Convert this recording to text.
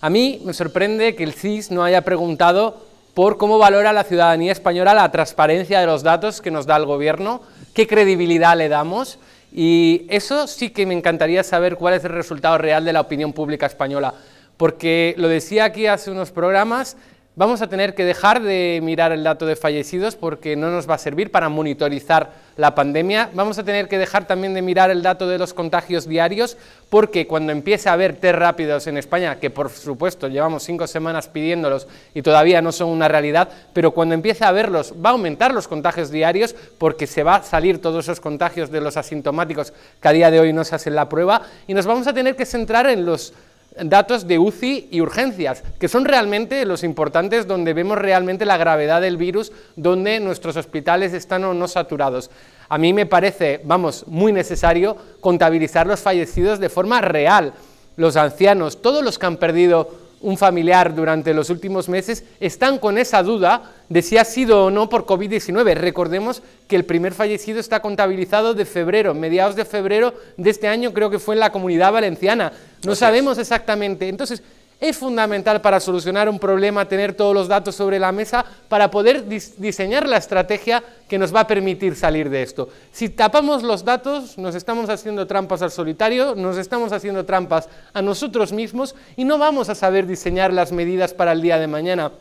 A mí me sorprende que el CIS no haya preguntado por cómo valora la ciudadanía española la transparencia de los datos que nos da el gobierno, qué credibilidad le damos y eso sí que me encantaría saber cuál es el resultado real de la opinión pública española. Porque lo decía aquí hace unos programas, Vamos a tener que dejar de mirar el dato de fallecidos porque no nos va a servir para monitorizar la pandemia. Vamos a tener que dejar también de mirar el dato de los contagios diarios porque cuando empiece a haber test rápidos en España, que por supuesto llevamos cinco semanas pidiéndolos y todavía no son una realidad, pero cuando empiece a verlos va a aumentar los contagios diarios porque se va a salir todos esos contagios de los asintomáticos que a día de hoy no se hacen la prueba y nos vamos a tener que centrar en los datos de UCI y urgencias, que son realmente los importantes donde vemos realmente la gravedad del virus, donde nuestros hospitales están o no saturados. A mí me parece, vamos, muy necesario contabilizar los fallecidos de forma real, los ancianos, todos los que han perdido un familiar durante los últimos meses están con esa duda de si ha sido o no por COVID-19. Recordemos que el primer fallecido está contabilizado de febrero, mediados de febrero de este año, creo que fue en la comunidad valenciana. No sabemos exactamente. Entonces, es fundamental para solucionar un problema tener todos los datos sobre la mesa para poder diseñar la estrategia que nos va a permitir salir de esto. Si tapamos los datos, nos estamos haciendo trampas al solitario, nos estamos haciendo trampas a nosotros mismos y no vamos a saber diseñar las medidas para el día de mañana.